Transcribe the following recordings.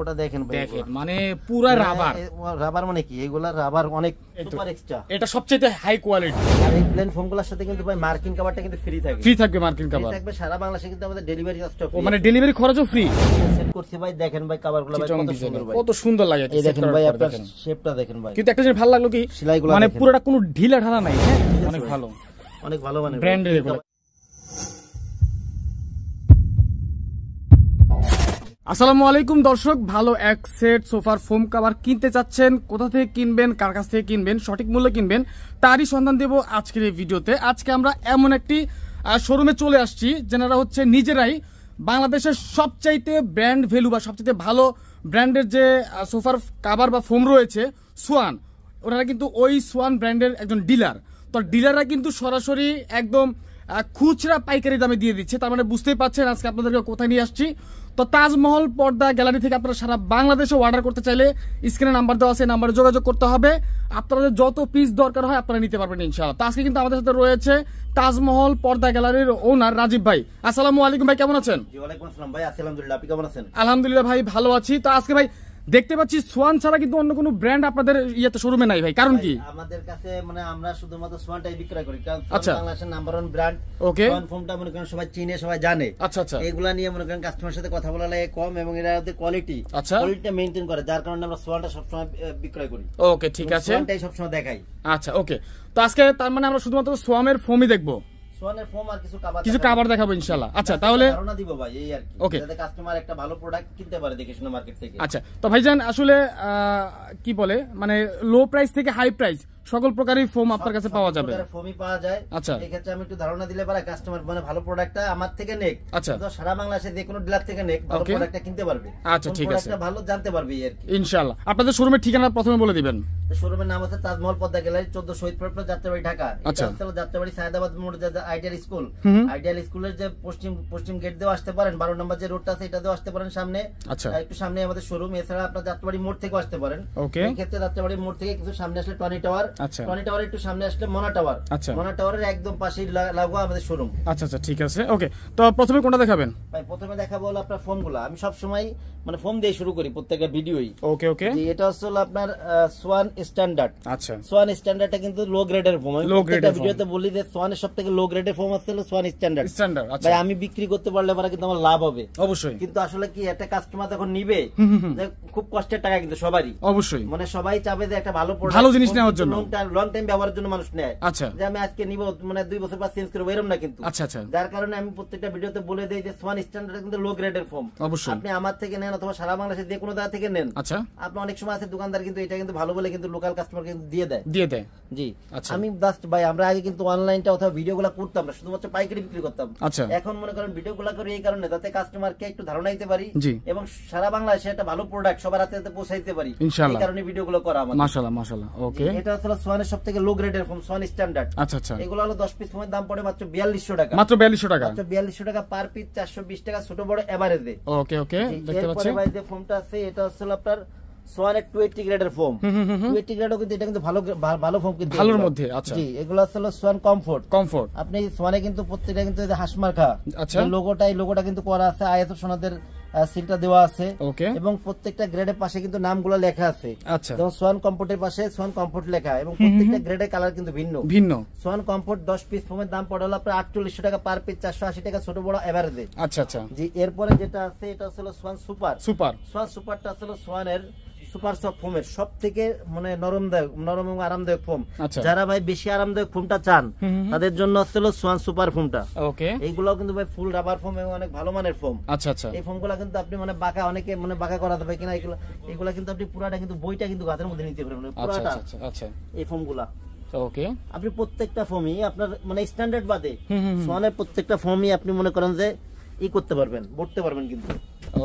ওটা দেখেন দেখেন মানে পুরা রাবার মানে রাবার মানে কি এগুলা রাবার অনেক সুপার এক্সট্রা এটা সবচেয়ে হাই কোয়ালিটি আর এই প্লেন সাথে কিন্তু ভাই কভারটা কিন্তু ফ্রি থাকবে ফ্রি থাকবে কভার থাকবে সারা বাংলাদেশে কিন্তু আমাদের ডেলিভারি ও মানে ডেলিভারি খরচও ফ্রি সেট করছি ভাই দেখেন ভাই কভারগুলো ভাই কত সুন্দর ভাই কত সুন্দর লাগে এই দেখেন ভাই আপনার শেপটা দেখেন ভাই কিন্তু একটা জিনিস ভালো লাগলো কি মানে পুরোটা কোনো ঢিলা ঢালা নাই হ্যাঁ অনেক ভালো অনেক ভালো মানে আসসালামু আলাইকুম দর্শক ভালো এক সেট সোফার ফোম কাভার কিনতে চাচ্ছেন কোথা থেকে কিনবেন কার কাছ থেকে কিনবেন সঠিক মূল্যে কিনবেন তারই সন্ধান দেব আজকের এই ভিডিওতে আজকে আমরা এমন একটি শোরুমে চলে আসছি যেনারা হচ্ছে নিজেরাই বাংলাদেশের সবচাইতে ব্র্যান্ড ভ্যালু বা সবচাইতে ভালো ব্র্যান্ডের যে সোফার কাভার বা ফোম রয়েছে সোয়ান ওনারা কিন্তু ওই সোয়ান ব্র্যান্ডের একজন ডিলার তো ডিলাররা কিন্তু সরাসরি একদম খুচরা পাইকারি দামে দিয়ে দিচ্ছে তার মানে বুঝতেই পারছেন আজকে আপনাদেরকে কোথায় নিয়ে আসছি তো তাজমহল পর্দা গ্যালারি থেকে আপনারা সারা বাংলাদেশে অর্ডার করতে চাইলে স্ক্রিনে নাম্বার দেওয়া আছে নাম্বারে যোগাযোগ করতে হবে আপনাদের যত পিস দরকার হয় আপনারা নিতে পারবেন ইনশাআল্লাহ তো আজকে কিন্তু আমাদের সাথে রয়েছে তাজমহল পর্দা গ্যালারির ওনার রাজীব ভাই আসসালামু আলাইকুম ভাই কেমন আছেন ভাই আপনি কেমন আছেন আলহামদুলিল্লাহ ভাই ভালো আছি তো আজকে ভাই দেখতে পাচ্ছি সোয়ান ছাড়া কিন্তু অন্য কোনো ব্র্যান্ড আপনাদের ইয়েতে শোরুমে নাই ভাই কারণ কি আমাদের কাছে মানে আমরা শুধুমাত্র সোয়ানটাই বিক্রয় করি কারণ আচ্ছা বাংলাদেশের number one brand okay Swan ফোনটা মনে করেন সবাই চিনে সবাই জানে আচ্ছা আচ্ছা এগুলা নিয়ে মনে করেন কাস্টমার সাথে কথা বলা লাগে কম এবং এর মধ্যে কোয়ালিটি আচ্ছা কোয়ালিটিটা মেইনটেইন করে যার কারণে আমরা সোয়ানটা সবসময় বিক্রয় করি ওকে ঠিক আছে সোয়ানটাই সবসময় দেখাই আচ্ছা ওকে তো আজকে তার মানে আমরা শুধুমাত্র সোয়ামের ফোমই দেখবো সোয়ানের ফর্ম আর কিছু কভার কিছু কভার দেখাবো ইনশাআল্লাহ আচ্ছা তাহলে ধারণা দিব ভাই এই আর কি যাতে কাস্টমার একটা ভালো প্রোডাক্ট কিনতে পারে দেখে শুনে মার্কেট থেকে আচ্ছা তো ভাইজান আসলে কি বলে মানে লো প্রাইস থেকে হাই প্রাইস সকল প্রকারই ফোম আপনার কাছে পাওয়া যাবে ফোমই পাওয়া যায় আচ্ছা এই ক্ষেত্রে আমি একটু ধারণা দিলে পারে কাস্টমার মানে ভালো প্রোডাক্টটা আমার থেকে নেক আচ্ছা তো সারা বাংলাদেশে যে কোনো ডিলার থেকে নেক ভালো প্রোডাক্টটা কিনতে পারবে আচ্ছা ঠিক আছে ভালো জানতে পারবে আর কি ইনশাআল্লাহ আপনাদের শোরুমের ঠিকানা প্রথমে বলে দিবেন শোরুমের নাম আছে তাজমহল পদ্মা গ্যালারি চোদ্দ শহীদ প্রপ্ল যাত্রাবাড়ি ঢাকা আচ্ছা। যাত্রাবাড়ি সাহেদাবাদ মোড় আইডিয়াল স্কুল আইডিয়াল স্কুলের যে পশ্চিম পশ্চিম গেট দিয়েও আসতে পারেন বারো নম্বর যে রোডটা আছে এটা দিয়েও আসতে পারেন সামনে আচ্ছা। একটু সামনে আমাদের শোরুম এছাড়া আপনার যাত্রাবাড়ি মোড় থেকেও আসতে পারেন এই যাত্রাবাড়ি মোড় থেকে কিছু সামনে আসলে টনি টাওয়ার আচ্ছা। টনি টাওয়ার একটু সামনে আসলে মোনা টাওয়ার মোনা টাওয়ারের একদম পাশেই লাগোয়া আমাদের শোরুম আচ্ছা আচ্ছা ঠিক আছে ওকে তো প্রথমে কোনটা দেখাবেন প্রথমে দেখাবো হলো আপনার ফোনগুলো আমি সবসময় মানে ফোন দিয়ে শুরু করি প্রত্যেকটা ভিডিওই ওকে ওকে এটা হচ্ছে আপনার সোয়ান স্ট্যান্ডার্ড আচ্ছা সোয়ান স্ট্যান্ডার্ডটা কিন্তু লো গ্রেডের ফোম লো ভিডিওতে বলি যে সোয়ানের সব থেকে লো গ্রেডের ফোম আসছে হলো সোয়ান স্ট্যান্ডার্ড স্ট্যান্ডার্ড ভাই আমি বিক্রি করতে পারলে পরে কিন্তু আমার লাভ হবে অবশ্যই কিন্তু আসলে কি একটা কাস্টমার যখন নিবে খুব কষ্টের টাকা কিন্তু সবারই অবশ্যই মানে সবাই চাবে যে একটা ভালো ভালো জিনিস নেওয়ার জন্য লং টাইম ব্যবহারের জন্য মানুষ নেয় আচ্ছা যে আমি আজকে নিব মানে দুই বছর পর চেঞ্জ করবো এরকম না কিন্তু আচ্ছা আচ্ছা যার কারণে আমি প্রত্যেকটা ভিডিওতে বলে দেই যে সোয়ান স্ট্যান্ডার্ড কিন্তু লো গ্রেডের ফোম অবশ্যই আপনি আমার থেকে নেন অথবা সারা বাংলাদেশের যে কোনো জায়গা থেকে নেন আচ্ছা আপনি অনেক সময় আছে দোকানদার কিন্তু এটা কিন্তু ভালো বলে কিন্তু কিন্তু লোকাল কাস্টমার কিন্তু দিয়ে দেয় দিয়ে দেয় জি আচ্ছা আমি জাস্ট ভাই আমরা আগে কিন্তু অনলাইনটা অথবা ভিডিওগুলো করতাম না শুধুমাত্র পাইকারি বিক্রি করতাম আচ্ছা এখন মনে করেন ভিডিওগুলো করি এই কারণে যাতে কাস্টমারকে একটু ধারণা দিতে পারি এবং সারা বাংলাদেশে একটা ভালো প্রোডাক্ট সবার হাতে হাতে পৌঁছাইতে পারি এই কারণে ভিডিওগুলো করা আমাদের মাশাআল্লাহ মাশাআল্লাহ ওকে এটা আসলে সোয়ানের সবথেকে লো গ্রেডের ফোন সোয়ান স্ট্যান্ডার্ড আচ্ছা আচ্ছা এগুলো হলো 10 পিস ফোনের দাম পড়ে মাত্র 4200 টাকা মাত্র 4200 টাকা মাত্র 4200 টাকা পার পিস 420 টাকা ছোট বড় এভারেজে ওকে ওকে দেখতে পাচ্ছেন ভাই যে ফোনটা আছে এটা আসলে আপনার আচ্ছা। সোয়ানেট প্রত্যেকটা কিন্তু হাসমার্কা আচ্ছা কিন্তু করা আছে এবং প্রত্যেকটা গ্রেডের পাশে কিন্তু নামগুলো লেখা আছে আচ্ছা। যেমন সোয়ান কম্পোর্টের পাশে সোয়ান কম্পোর্ট লেখা এবং প্রত্যেকটা গ্রেডের কালার কিন্তু ভিন্ন ভিন্ন সোয়ান কম্পোর্ট দশ পিস ফোমের দাম পড়ে হলো আপনার আটচল্লিশশো টাকা পার পিস চারশো আশি টাকা ছোট বড় এভারেজে আচ্ছা আচ্ছা জি এরপরে যেটা আছে এটা হলো সোয়ান সুপার সুপার সোয়ান সুপারটা আসলে সোয়ানের সুপার সফট ফোমের সব থেকে মানে নরমদায়ক নরম এবং আরামদায়ক ফোম আচ্ছা। যারা ভাই বেশি আরামদায়ক ফোমটা চান তাদের জন্য হচ্ছে সোয়ান সুপার ফোমটা ওকে এইগুলো কিন্তু ভাই ফুল রাবার ফোম এবং অনেক ভালো মানের ফোম আচ্ছা আচ্ছা এই ফোমগুলো কিন্তু আপনি মানে বাঁকা অনেকে মানে বাঁকা কিনা এগুলো এগুলো কিন্তু আপনি পুরাটা কিন্তু বইটা কিন্তু গাছের মধ্যে নিতে পারবেন মানে আচ্ছা, পুরাটা আচ্ছা, আচ্ছা এই ফোমগুলা ওকে আপনি প্রত্যেকটা ফর্মই আপনার মানে স্ট্যান্ডার্ড বাদে সোয়ানের প্রত্যেকটা ফর্মই আপনি মনে করেন যে ই করতে পারবেন বলতে পারবেন কিন্তু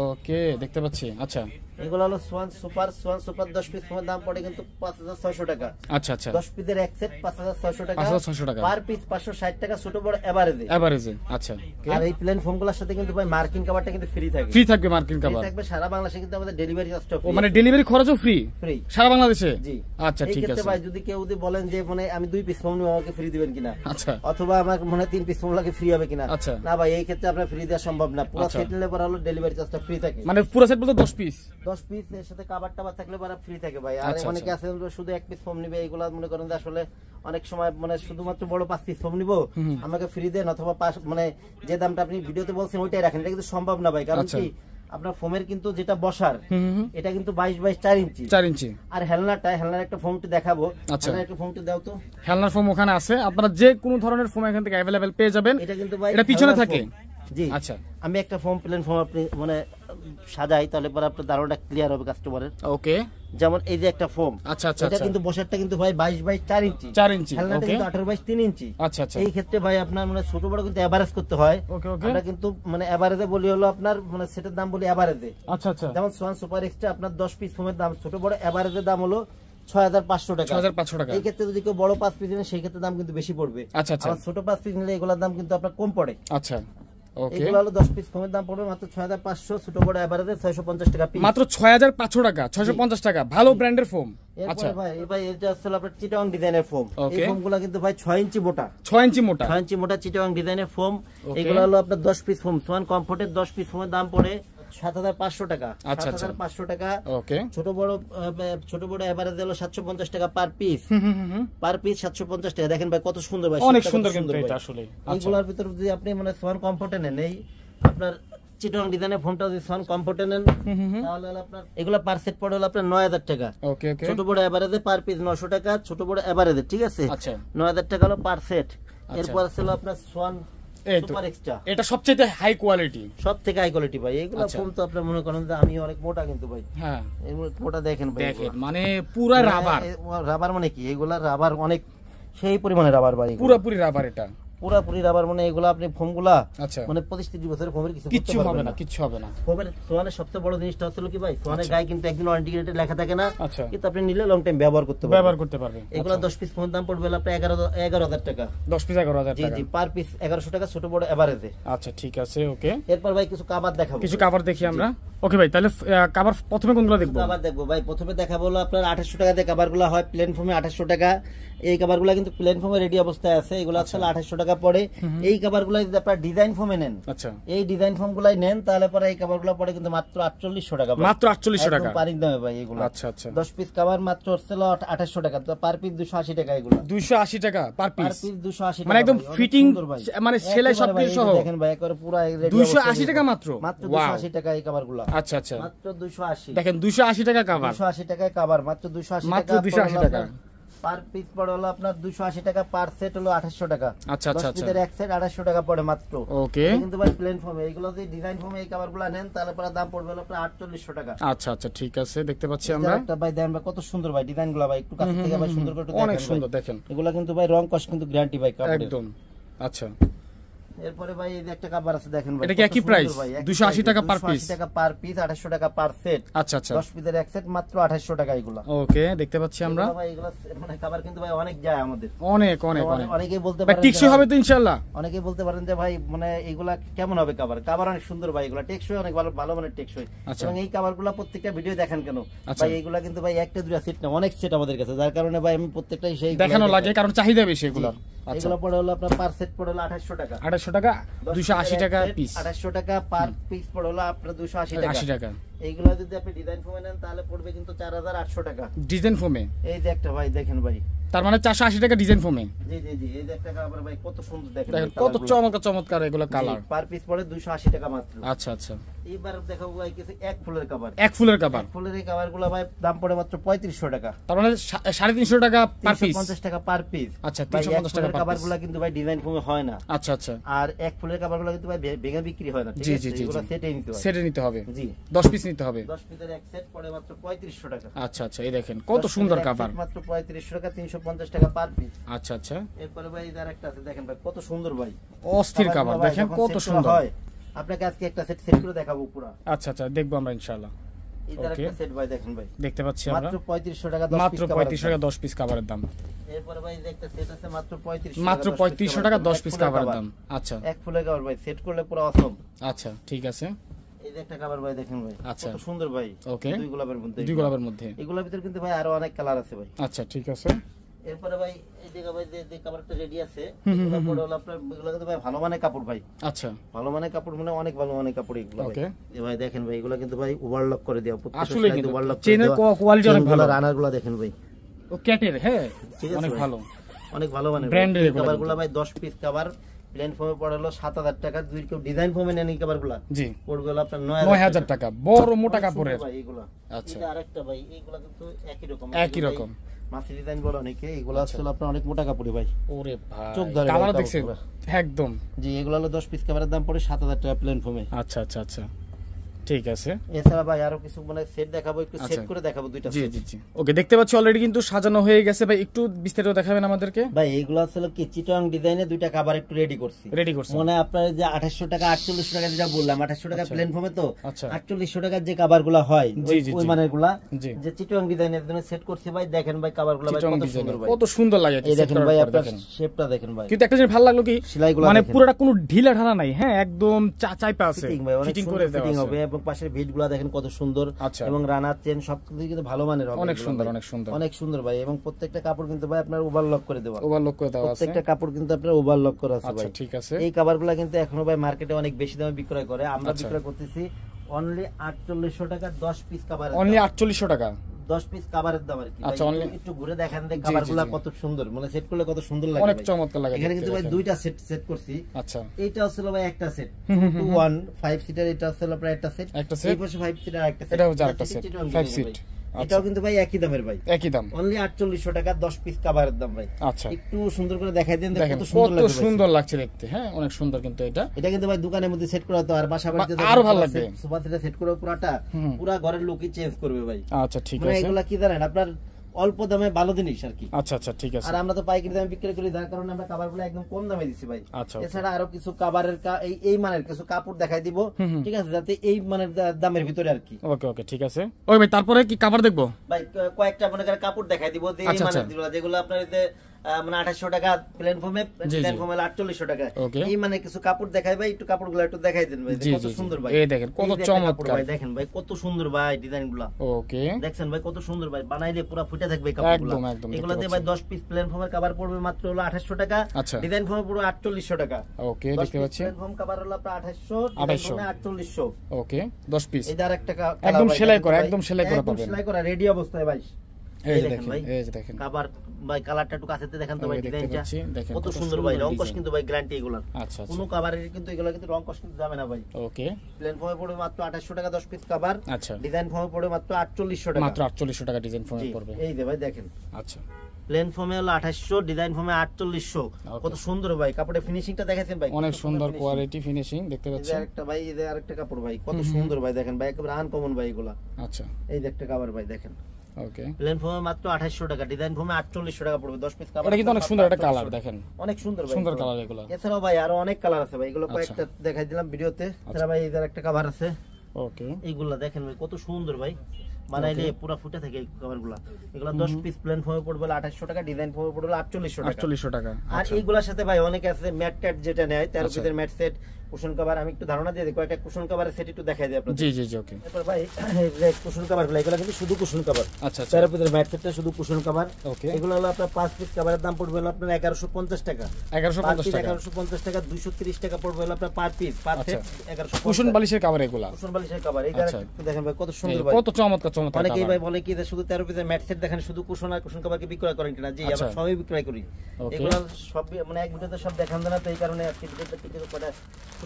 ওকে দেখতে পাচ্ছি আচ্ছা এগুলো হলো সোয়ান সুপার সোয়ান সুপার দশ পিস ফোনের দাম পড়ে কিন্তু পাঁচ হাজার ছয়শো টাকা আচ্ছা আচ্ছা দশ পিসের এক সেট পাঁচ হাজার ছয়শো টাকা ছয়শো টাকা পার পিস পাঁচশো ষাট টাকা ছোট বড় এভারেজে এভারেজে আচ্ছা আর এই প্লেন ফোনগুলোর সাথে কিন্তু মার্কিং কাভারটা কিন্তু ফ্রি থাকবে ফ্রি থাকবে মার্কিং কাভার থাকবে সারা বাংলাদেশে কিন্তু আমাদের ডেলিভারি চার্জটা মানে ডেলিভারি খরচও ফ্রি ফ্রি সারা বাংলাদেশে জি আচ্ছা ঠিক আছে ভাই যদি কেউ যদি বলেন যে মানে আমি দুই পিস ফোন আমাকে ফ্রি দিবেন কিনা আচ্ছা অথবা আমার মনে তিন পিস ফোন লাগে ফ্রি হবে কিনা আচ্ছা না ভাই এই ক্ষেত্রে আপনার ফ্রি দেওয়া সম্ভব না পুরো সেট নিলে পর হলো ডেলিভারি চার্জটা ফ্রি থাকে মানে পুরো সেট বলতে দশ পিস পিস এর সাথে টাবার থাকলে ফ্রি থাকে ভাই আর আচ্ছা, অনেকে আচ্ছা। আছে শুধু এক পিস ফোম নিবে এইগুলা মনে করেন যে আসলে অনেক সময় মানে শুধুমাত্র বড় পাঁচ পিস ফোম আমাকে ফ্রি দেন অথবা মানে যে দামটা আপনি ভিডিওতে বলছেন ওইটাই রাখেন এটা কিন্তু সম্ভব না ভাই কারণ আচ্ছা। কি আপনার ফোমের কিন্তু যেটা বসার এটা কিন্তু বাইশ বাইশ চার ইঞ্চি চার ইঞ্চি আর হেলনাটা হেলনার একটা ফোমটি দেখাবো একটা ফোমটি দাও তো হেলনার ফোম ওখানে আছে আপনারা যে কোনো ধরনের ফোম এখান থেকে অ্যাভেলেবেল পেয়ে যাবেন এটা কিন্তু ভাই এটা পিছনে থাকে জি আচ্ছা আমি একটা ফোম প্লেন ফোম আপনি মানে সাজাই তাহলে পরে আপনার ধারণাটা ক্লিয়ার হবে কাস্টমারের ওকে যেমন এই যে একটা ফোম আচ্ছা আচ্ছা এটা আচ্ছা। কিন্তু বসারটা কিন্তু ভাই 22 বাই 4 ইঞ্চি 4 ইঞ্চি খেলনাটা কিন্তু 18 বাই 3 ইঞ্চি আচ্ছা আচ্ছা এই ক্ষেত্রে ভাই আপনার মানে ছোট বড় কিন্তু এভারেজ করতে হয় ওকে ওকে আমরা কিন্তু মানে এভারেজে বলি হলো আপনার মানে সেটার দাম বলি এভারেজে আচ্ছা আচ্ছা যেমন সোয়ান সুপার এক্সট্রা আপনার 10 পিস ফোমের দাম ছোট বড় এভারেজে দাম হলো ছয় হাজার পাঁচশো টাকা টাকা এই ক্ষেত্রে যদি কেউ বড় পাঁচ পিস নেয় সেই ক্ষেত্রে দাম কিন্তু বেশি পড়বে আচ্ছা আচ্ছা ছোট পাঁচ পিস নিলে এগুলোর দাম কিন্তু আপনার কম পড়ে আচ্ছা এগুলো হলো 10 মাত্র 6500 ছোট বড় টাকা পিস মাত্র টাকা ভালো ব্র্যান্ডের আচ্ছা। ফোম ভাই ভাই এটা আসলে আপনার চিটাং ডিজাইনের ফোম এই ফোমগুলো কিন্তু ভাই 6 ইঞ্চি মোটা 6 ইঞ্চি মোটা 6 ইঞ্চি মোটা চিটাং ডিজাইনের ফোম এগুলো হলো আপনার দশ পিস ফোম সোয়ান কমফোর্টের 10 পিস ফোমের দাম পড়ে আচ্ছা, আচ্ছা। ছোট বড় এভারেজ পার পিস টাকা ছোট বড় এভারেজে পার পিস নশো টাকা ছোট বড় এভারেজে ঠিক আছে আচ্ছা নয় হাজার টাকা হলো পার আচ্ছা। সেট এরপর ছিল আপনার সোয়ান সুপার এক্সট্রা এটা সবচেয়ে হাই কোয়ালিটি সব থেকে হাই কোয়ালিটি ভাই এগুলো আচ্ছা। ফোম তো আপনি মনে করেন যে আমি অনেক মোটা কিন্তু ভাই হ্যাঁ মোটা দেখেন ভাই দেখেন মানে পুরা রাবার মানে রাবার মানে কি এগুলা রাবার অনেক সেই পরিমাণে রাবার ভাই পুরোপুরি রাবার এটা পুরাপুরি রাবার মানে এগুলো আপনি আচ্ছা। মানে পঁচিশ তিরিশ বছরের কিছু কিছু হবে না কিছু হবে না সোয়ানের সবচেয়ে বড় জিনিসটা হচ্ছিল কি ভাই সোয়ানের আচ্ছা। গায়ে কিন্তু একদিন লেখা থাকে না আচ্ছা। কিন্তু আপনি নিলে লং টাইম ব্যবহার করতে পারবেন ব্যবহার করতে পারবেন এগুলো পিস ফোন দাম পড়বে আপনার টাকা দশ পিস 11000 টাকা জি জি পার পিস 1100 টাকা ছোট বড় এভারেজে আচ্ছা ঠিক আছে ওকে এরপর ভাই কিছু কভার দেখাবো কিছু কভার দেখি আমরা ওকে ভাই তাহলে প্রথমে কোনগুলো দেখবো কভার দেখবো ভাই প্রথমে দেখাবো হলো আপনার 2800 টাকা দিয়ে গুলো হয় প্লেন ফর্মে টাকা এই গুলো কিন্তু প্লেন ফর্মে রেডি অবস্থায় আছে এগুলো আসলে 2800 টাকা টাকা পড়ে এই কাবার গুলাই যদি আপনার ডিজাইন ফর্মে নেন আচ্ছা এই ডিজাইন ফর্ম গুলাই নেন তাহলে পরে এই কাবার গুলা পড়ে কিন্তু মাত্র আটচল্লিশশো টাকা মাত্র আটচল্লিশশো টাকা পানির দামে ভাই এগুলো আচ্ছা আচ্ছা দশ পিস কাবার মাত্র হচ্ছে আঠাশশো টাকা তো পার পিস দুশো আশি টাকা এগুলো দুশো আশি টাকা পার পিস দুশো আশি মানে একদম ফিটিং মানে সেলাই সব কিছু সহ দেখেন ভাই একবারে পুরো দুশো আশি টাকা মাত্র মাত্র দুশো আশি টাকা এই কাবার গুলা আচ্ছা আচ্ছা মাত্র দুশো আশি দেখেন দুশো আশি টাকা কাবার দুশো আশি টাকায় কাভার মাত্র দুশো আশি টাকা মাত্র দুশো আশি টাকা পার পিস পড়ে হলো আপনার 280 টাকা পার সেট হলো 2800 টাকা আচ্ছা আচ্ছা, আচ্ছা। এক সেট 2800 টাকা পড়ে মাত্র ওকে কিন্তু ভাই প্লেন ফর্মে এইগুলো যদি ডিজাইন ফর্মে এই কভারগুলো নেন তাহলে পরে দাম পড়বে হলো আপনার 4800 টাকা আচ্ছা আচ্ছা ঠিক আছে দেখতে পাচ্ছি আমরা একটা ভাই দেখেন কত সুন্দর ভাই ডিজাইনগুলো ভাই একটু কাছ থেকে ভাই সুন্দর করে অনেক সুন্দর দেখেন এগুলো কিন্তু ভাই রং কষ কিন্তু গ্যারান্টি ভাই একদম আচ্ছা এরপরে ভাই এই যে একটা আছে দেখেন ভাই এটা কি প্রাইস 280 টাকা পার পিস টাকা পার পিস 2800 টাকা পার সেট আচ্ছা আচ্ছা 10 পিসের এক সেট মাত্র 2800 টাকা ওকে দেখতে পাচ্ছি আমরা ভাই মানে কিন্তু ভাই অনেক যায় আমাদের অনেক অনেক অনেক অনেকেই বলতে পারেন টেকসই হবে তো ইনশাআল্লাহ অনেকেই বলতে পারেন যে ভাই মানে এগুলা কেমন হবে অনেক সুন্দর ভাই টেকসই অনেক ভালো ভালো মানে টেকসই আচ্ছা। এবং এই কাভারগুলো প্রত্যেকটা ভিডিও দেখেন কেন আচ্ছা। ভাই এগুলা কিন্তু ভাই একটা দুটো সেট না অনেক সেট আমাদের কাছে যার কারণে ভাই আমি প্রত্যেকটাই সেই দেখানো লাগে কারণ চাহিদা বেশি আচ্ছা। পড়ে হলো আপনার পার সেট পড়ে হলো 2800 টাকা টাকা দুশো আশি টাকা পিস আঠাশশো টাকা পার পিস পড়লো আপনার দুশো আশি টাকা আশি টাকা এইগুলো যদি আপনি ডিজাইন ফোমে নেন তাহলে পড়বে কিন্তু চার হাজার আটশো টাকা ডিজাইন ফোমে এই যে একটা ভাই দেখেন ভাই তার মানে চারশো আশি টাকা ডিজাইন ফোমে জি জি জি এই যে একটা কালার ভাই কত সুন্দর দেখেন কত চমৎকার চমৎকার এগুলো কালার পার পিস পড়ে দুশো আশি টাকা মাত্র আচ্ছা আচ্ছা এইবার দেখাবো ভাই কিছু এক ফুলের কাবার এক ফুলের কাবার ফুলের এই কাবার গুলো ভাই দাম পড়ে মাত্র পঁয়ত্রিশশো টাকা তার মানে সাড়ে তিনশো টাকা পার পিস পঞ্চাশ টাকা পার পিস আচ্ছা তিনশো পঞ্চাশ টাকা আচ্ছা, কাবার গুলো কিন্তু ভাই ডিজাইন ফোমে হয় না আচ্ছা আচ্ছা আর এক ফুলের কাবার গুলো কিন্তু ভাই ভেঙে বিক্রি হয় না জি জি জি নিতে হবে নিতে হবে জি দশ পিস নিতে হবে 10 পিসের এক সেট পড়ে মাত্র 3500 টাকা আচ্ছা আচ্ছা এই দেখেন কত সুন্দর কভার মাত্র 3500 টাকা 350 টাকা পার পিস আচ্ছা আচ্ছা এরপরে ভাই আর একটা আছে দেখেন ভাই কত সুন্দর ভাই অস্থির কভার দেখেন কত সুন্দর হয় আপনাকে আজকে একটা সেট সেট করে দেখাবো পুরো আচ্ছা আচ্ছা দেখবো আমরা ইনশাআল্লাহ দশ পিস কাভারের দাম আচ্ছা এক ফুলের কাভার ভাই সেট করলে পুরো অসম আচ্ছা ঠিক আছে এই যে দেখেন ভাই আচ্ছা। সুন্দর ভাই ভাই অনেক ভাই আচ্ছা ভালো মানে কাপড় ভাই আচ্ছা ভালো মানে কাপড় মানে অনেক ভালো মানে কাপড় এগুলো ভাই এই ভাই দেখেন ভাই এগুলো কিন্তু ভাই ওভারলক করে দেওয়া আসলে কিন্তু ভালো রানারগুলো দেখেন ভাই হ্যাঁ, ভাই 10 পিস কাপড় প্লেন ফর্মে সাত হাজার টাকা দুই ডিজাইন ফর্মে নেন জি আপনার নয় হাজার টাকা বড় মোটা কাপড়ের আচ্ছা আরেকটা ভাই এইগুলা একই রকম একই রকম ডিজাইন বলে অনেকে আচ্ছা। আসলে আপনার অনেক মোটা ভাই ওরে একদম জি এগুলো হলো পিস কাপড়ের দাম পড়ে হাজার টাকা প্লেন ফর্মে আচ্ছা আচ্ছা আচ্ছা ঠিক আছে এছাড়া ভাই আরো কিছু মানে সেট দেখাবো একটু সেট আচ্ছা। করে দেখাবো দুইটা জি জি জি ওকে দেখতে পাচ্ছি অলরেডি কিন্তু সাজানো হয়ে গেছে ভাই একটু বিস্তারিত দেখাবেন আমাদেরকে ভাই এইগুলো আসলে কি চিটং ডিজাইনে দুইটা কভার একটু রেডি করছি রেডি করছি মানে যে 2800 টাকা 4800 টাকা যেটা বললাম 2800 টাকা আচ্ছা। তো 4800 আচ্ছা। টাকার যে কভারগুলো হয় ওই যে চিটং ডিজাইনের জন্য সেট করছি ভাই দেখেন ভাই কভারগুলো ভাই কত সুন্দর ভাই কত সুন্দর লাগে এই দেখেন ভাই শেপটা দেখেন ভাই কিন্তু একটা জিনিস ভালো লাগলো কি মানে পুরোটা কোনো ঢিলা ঢালা নাই হ্যাঁ একদম চাচাই পা আছে ফিটিং করে দেওয়া এবং পাশের ভিটগুলা দেখেন কত সুন্দর আচ্ছা। এবং রানার চেন সবকিছু কিন্তু ভালো মানের অনেক সুন্দর অনেক সুন্দর অনেক সুন্দর ভাই এবং প্রত্যেকটা কাপড় কিন্তু ভাই আপনার ওভারলক করে দেওয়া ওভারলক করে দেওয়া প্রত্যেকটা কাপড় কিন্তু আপনার ওভারলক করা আছে আচ্ছা, ভাই ঠিক আছে এই কাভারগুলা কিন্তু এখনো ভাই মার্কেটে অনেক বেশি দামে বিক্রয় করে আমরা আচ্ছা। বিক্রয় করতেছি অনলি 4800 টাকা 10 পিস কভার অনলি 4800 টাকা 10 পিস কভারের দাম আর কি আচ্ছা অনলি একটু ঘুরে দেখান দে কভারগুলো কত সুন্দর মানে সেট করলে কত সুন্দর লাগে অনেক চমৎকার লাগে এখানে কিন্তু ভাই দুইটা সেট সেট করছি আচ্ছা এইটা ছিল ভাই একটা সেট 2 1 5 সিটার এটা ছিল প্রায় একটা সেট একটা সেট এই পাশে 5 সিটার একটা সেট এটা হচ্ছে আরেকটা সেট 5 সিট আচ্ছা। এটাও কিন্তু ভাই একই দামের ভাই একই দাম অনলি 4800 টাকা দশ পিস কাভারের দাম ভাই আচ্ছা একটু সুন্দর করে দেখাই দেন কত সুন্দর লাগছে কত সুন্দর লাগছে দেখতে হ্যাঁ অনেক সুন্দর কিন্তু এটা এটা কিন্তু ভাই দোকানের মধ্যে সেট করা তো আর বাসা বাড়িতে আরো ভালো লাগবে সোফা সেট করা পুরাটা পুরা ঘরের লোকই চেঞ্জ করবে ভাই আচ্ছা ঠিক মানে আছে এগুলা কি জানেন আপনার অল্প দামে ভালো জিনিস আর কি আচ্ছা আচ্ছা ঠিক আছে আর আমরা তো পাইকারি দামে বিক্রি করি যার কারণে আমরা কাভার গুলো একদম কম দামে দিচ্ছি ভাই আচ্ছা, এছাড়া আরো কিছু কাভারের এই এই মানের কিছু কাপড় দেখাই দিব ঠিক আছে যাতে এই মানের দামের ভিতরে আর কি ওকে ওকে ঠিক আছে ওই ভাই তারপরে কি কাভার দেখবো ভাই কয়েকটা মনে করেন কাপড় দেখাই দিব যে এই আচ্ছা, আচ্ছা। মানের যেগুলো আপনার মানে আঠাশশো টাকা প্লেন ফর্মে আটচল্লিশশো টাকা এই মানে কিছু কাপড় দেখাই ভাই একটু কাপড় গুলো একটু দেখাই দেন ভাই কত সুন্দর ভাই দেখেন কত চমৎকার ভাই দেখেন ভাই কত সুন্দর ভাই ডিজাইন গুলা ওকে দেখছেন ভাই কত সুন্দর ভাই বানাই দিয়ে পুরো ফুটে থাকবে কাপড় গুলো এগুলো দিয়ে ভাই দশ পিস প্লেন ফর্মের কভার পড়বে মাত্র হলো আঠাশশো টাকা আচ্ছা। ডিজাইন ফর্মে পুরো আটচল্লিশশো টাকা ওকে দেখতে পাচ্ছি প্লেন ফর্ম কভার হলো আপনার 2800 2800 ওকে দশ পিস আর একটা একদম সেলাই করা একদম সেলাই করা পাবেন সেলাই করা রেডি অবস্থায় ভাই এই কত সুন্দর ভাই রং কষ ফর্মে আচ্ছা, আচ্ছা। পড়বে মাত্র ডিজাইন ফর্মে আচ্ছা। পড়বে মাত্র 4800 দেখেন কত সুন্দর ভাই কাপড়ের ফিনিশিংটা দেখেছেন ভাই অনেক সুন্দর কোয়ালিটি ফিনিশিং দেখতে পাচ্ছেন একটা ভাই এই আরেকটা কাপড় ভাই কত সুন্দর ভাই দেখেন ভাই একেবারে আনকমন ভাই এগুলা আচ্ছা এই দেখটা কাবার ভাই দেখেন ওকে টাকা কত সুন্দর ভাই বানাইলে মানে পুরো ফুটে থাকে এই কভারগুলো এগুলো 10 পিস প্লেন ফর্মে পড়বে 2800 টাকা ডিজাইন ফর্মে পড়বে 4800 টাকা টাকা আর আচ্ছা। এইগুলোর সাথে ভাই অনেকে আছে ম্যাট ট্যাট যেটা নেয় তেরো পিসের ম্যাট সেট কুশন কভার আমি একটু ধারণা দিয়ে দেখো একটা কুশন কভারের সেট একটু দেখাই দিই আপনাদের জি জি জি ওকে তারপর ভাই যে কুশন কভার গুলো এগুলো কিন্তু শুধু কুশন কভার আচ্ছা আচ্ছা এর ভিতরে ম্যাট সেটটা শুধু কুশন কভার ওকে এগুলো হলো আপনার 5 পিস কভারের দাম পড়বে হলো আপনার 1150 টাকা 1150 টাকা 1150 টাকা 230 টাকা পড়বে হলো আপনার per piece per set 1150 cushion বালিশের কভার এগুলো কুশন বালিশের কভার এই আচ্ছা। দেখেন ভাই কত সুন্দর ভাই কত চমৎকার চমৎকার অনেকেই ভাই বলে কি এটা শুধু 13 পিসের ম্যাট সেট দেখেন শুধু কুশন আর কুশন কভার কি বিক্রয় করেন কিনা জি আমরা আচ্ছা। সবই বিক্রয় করি এগুলো সব মানে এক ভিডিওতে সব দেখান না তো এই কারণে আজকে ভিডিওটা কিছু কটা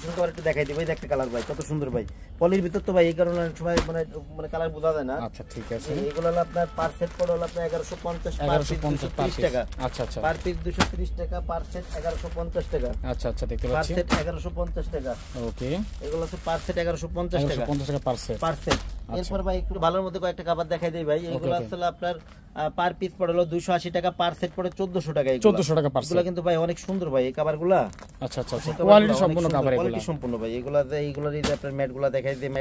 সুন্দর একটু দেখাই দিই ভাই দেখতে কালার ভাই কত সুন্দর ভাই পলির ভিতর তো ভাই এই কারণে সময় মানে মানে কালার বোঝা যায় না আচ্ছা ঠিক আছে এগুলো হলো আপনার পার সেট পড়ে হলো আপনার এগারোশো পঞ্চাশ এগারোশো পঞ্চাশ টাকা আচ্ছা আচ্ছা পার পিস দুশো ত্রিশ টাকা পার আচ্ছা, আচ্ছা। সেট এগারোশো পঞ্চাশ টাকা আচ্ছা আচ্ছা দেখতে পাচ্ছি পার সেট এগারোশো পঞ্চাশ টাকা ওকে এগুলো হচ্ছে পার সেট এগারোশো পঞ্চাশ টাকা পঞ্চাশ টাকা পার সেট পার সেট আচ্ছা। এরপর ভাই একটু ভালোর মধ্যে কয়েকটা কাবার দেখাই দেই ভাই এগুলো আসলে আপনার পার পিস পড়লো 280 টাকা পার সেট পড়ে 1400 টাকা 1400 টাকা পার সেট কিন্তু ভাই অনেক সুন্দর ভাই এই কাভারগুলা আচ্ছা আচ্ছা আচ্ছা কোয়ালিটি সম্পূর্ণ কাভার এগুলা কোয়ালিটি সম্পূর্ণ ভাই এগুলা যে এইগুলা যে আপনার ম্যাটগুলা দেখাই দেই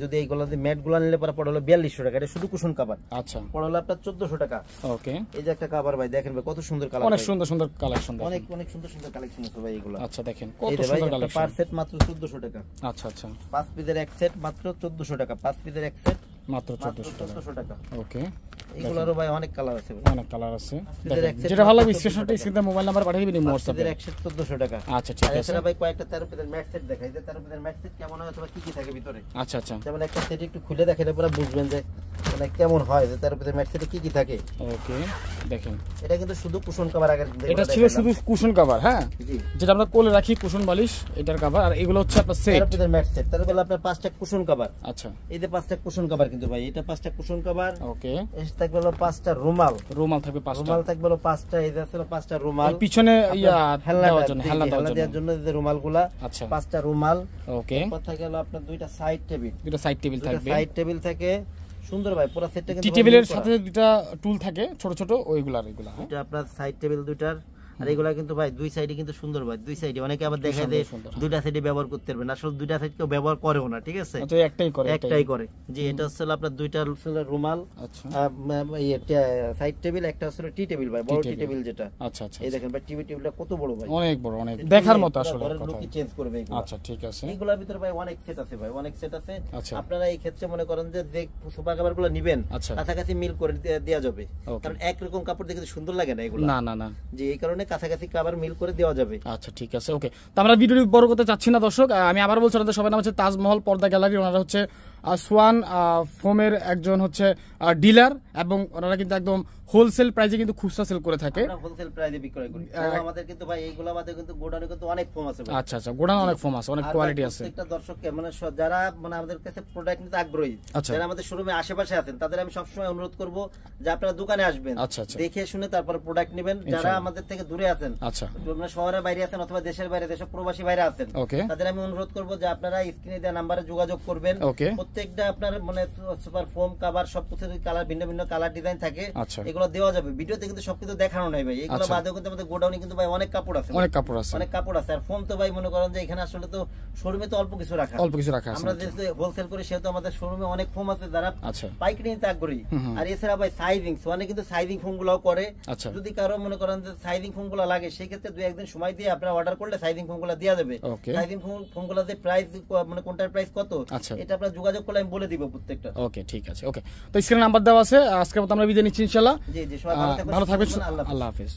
যদি এইগুলা যে ম্যাটগুলা নিলে পরে পড়লো 4200 টাকা এটা শুধু কুশন কাভার আচ্ছা পড়লো আপনার 1400 টাকা ওকে এই যে একটা কাভার ভাই দেখেন ভাই কত সুন্দর কালার অনেক সুন্দর সুন্দর কালেকশন অনেক অনেক সুন্দর সুন্দর কালেকশন আছে ভাই এগুলো আচ্ছা দেখেন কত সুন্দর কালেকশন পার সেট মাত্র 1400 টাকা আচ্ছা আচ্ছা পাঁচ পিসের এক সেট মাত্র 1400 টাকা পাঁচ পিসের এক সেট মাত্র চোদ্দোশো টাকা ওকে এগুলোরও ভাই অনেক কালার আছে অনেক কালার আছে যেটা ভালো লাগবে স্ক্রিনশটে স্ক্রিনে মোবাইল নাম্বার পাঠিয়ে দিবেন WhatsApp এর 1400 টাকা আচ্ছা ঠিক আছে এছাড়া ভাই কয়েকটা 13 পিসের ম্যাট দেখাই যে 13 পিসের ম্যাট কেমন হয় অথবা কি কি থাকে ভিতরে আচ্ছা আচ্ছা যেমন একটা সেট একটু খুলে দেখাইলে পুরো বুঝবেন যে মানে কেমন হয় যে 13 পিসের ম্যাট কি কি থাকে ওকে দেখেন এটা কিন্তু শুধু কুশন কভার আগের এটা ছিল শুধু কুশন কভার হ্যাঁ যেটা আমরা কোলে রাখি কুশন বালিশ এটার কভার আর এগুলো হচ্ছে আপনার সেট 13 পিসের ম্যাট সেট তারপরে আপনার পাঁচটা কুশন কভার আচ্ছা এই যে পাঁচটা কুশন কভার কিন্তু ভাই এটা পাঁচটা কুশন কভার ওকে থাকবে পাঁচটা রুমাল রুমাল থাকবে পাঁচটা রুমাল থাকবে পাঁচটা এই পাঁচটা রুমাল পিছনে দেওয়ার জন্য আচ্ছা। পাঁচটা রুমাল ওকে কথা আপনার দুইটা সাইড টেবিল দুটা সাইড টেবিল থাকবে সাইড টেবিল থাকে সুন্দর ভাই পুরো সেটটা কিন্তু টেবিলের সাথে ইয়ে দুইটা টুল থাকে ছোট ছোট ওইগুলা আর এটা হ্যাঁ। আপনার সাইড টেবিল দুইটার আর এগুলা কিন্তু ভাই দুই সাইডে কিন্তু সুন্দর ভাই দুই সাইডে অনেকে আবার দেখা দেয় দুইটা সাইডে ব্যবহার করতে পারবেন আসলে দুইটা সাইড কেউ ব্যবহার করেও না ঠিক আছে আচ্ছা, একটাই করে একটাই করে জি এটা হচ্ছে আপনার দুইটা রুমাল আচ্ছা সাইড ইয়ে, টেবিল একটা হচ্ছে টি টেবিল ভাই বড় টি টেবিল যেটা আচ্ছা আচ্ছা এই আচ্ছা। দেখেন ভাই টিভি টেবিলটা কত বড় ভাই অনেক বড় অনেক দেখার মতো আসলে কথা চেঞ্জ করবে এগুলো আচ্ছা ঠিক আছে এগুলোর ভিতরে ভাই অনেক সেট আছে ভাই অনেক সেট আছে আচ্ছা। আপনারা এই ক্ষেত্রে মনে করেন যে যে সোফা কভার নেবেন নিবেন কাছাকাছি মিল করে দেওয়া যাবে কারণ একরকম কাপড় দেখে সুন্দর লাগে না এগুলো না না না জি এই কারণে কাছাকাছি আবার মিল করে দেওয়া যাবে আচ্ছা ঠিক আছে ওকে তো আমরা ভিডিওটি বড় করতে চাচ্ছি না দর্শক আমি আবার বলছি ওনাদের সবাই নাম হচ্ছে তাজমহল পর্দা গ্যালারি ওনারা হচ্ছে সোয়ান ফোমের একজন হচ্ছে ডিলার এবং ওনারা কিন্তু একদম হোলসেল প্রাইজে কিন্তু খুচরা সেল করে থাকে হোলসেল বিক্রয় করি আমাদের কিন্তু ভাই এইগুলো আমাদের কিন্তু কিন্তু অনেক ফোম আছে আচ্ছা আচ্ছা অনেক ফোম আছে অনেক কোয়ালিটি আছে মানে যারা মানে আমাদের কাছে প্রোডাক্ট নিতে আগ্রহী আচ্ছা। যারা আমাদের শোরুমে আশেপাশে আছেন তাদের আমি সবসময় অনুরোধ করব যে আপনারা দোকানে আসবেন আচ্ছা, আচ্ছা। দেখে শুনে তারপর প্রোডাক্ট নেবেন যারা আমাদের থেকে দূরে আছেন আচ্ছা মানে শহরের বাইরে আছেন অথবা দেশের বাইরে দেশের প্রবাসী বাইরে আছেন তাদের আমি অনুরোধ করব যে আপনারা স্ক্রিনে দেওয়া নাম্বারে যোগাযোগ করবেন প্রত্যেকটা আপনার মানে সুপার ফোম কভার সবকিছু কালার ভিন্ন ভিন্ন কালার ডিজাইন থাকে আচ্ছা। এগুলো দেওয়া যাবে ভিডিওতে কিন্তু সবকিছু দেখানো নাই ভাই এগুলো আচ্ছা। বাদেও কিন্তু আমাদের গোডাউনে কিন্তু ভাই অনেক কাপড় আছে অনেক কাপড় আছে অনেক কাপড় আছে আর ফোম তো ভাই মনে করেন যে এখানে আসলে তো শোরুমে তো অল্প কিছু রাখা অল্প কিছু রাখা আমরা যেহেতু হোলসেল করি সেহেতু আমাদের শোরুমে অনেক ফোম আছে যারা আচ্ছা। পাইকারি নিতে আগ্রহী আর এছাড়া ভাই সাইজিং অনেক কিন্তু সাইজিং ফোম গুলো করে যদি কারো মনে করেন যে সাইজিং ফোম গুলো লাগে সেই ক্ষেত্রে দুই একদিন সময় দিয়ে আপনারা অর্ডার করলে সাইজিং ফোম গুলো দেওয়া যাবে সাইজিং ফোম গুলোতে প্রাইস মানে কোনটার প্রাইস কত এটা আপনারা যোগাযোগ যোগাযোগ করলে আমি বলে দিব প্রত্যেকটা ওকে ঠিক আছে ওকে তো স্ক্রিন নাম্বার দেওয়া আছে আজকের মতো আমরা বিদায় নিচ্ছি ইনশাআল্লাহ জি জি সবাই ভালো থাকবেন আল্লাহ হাফিজ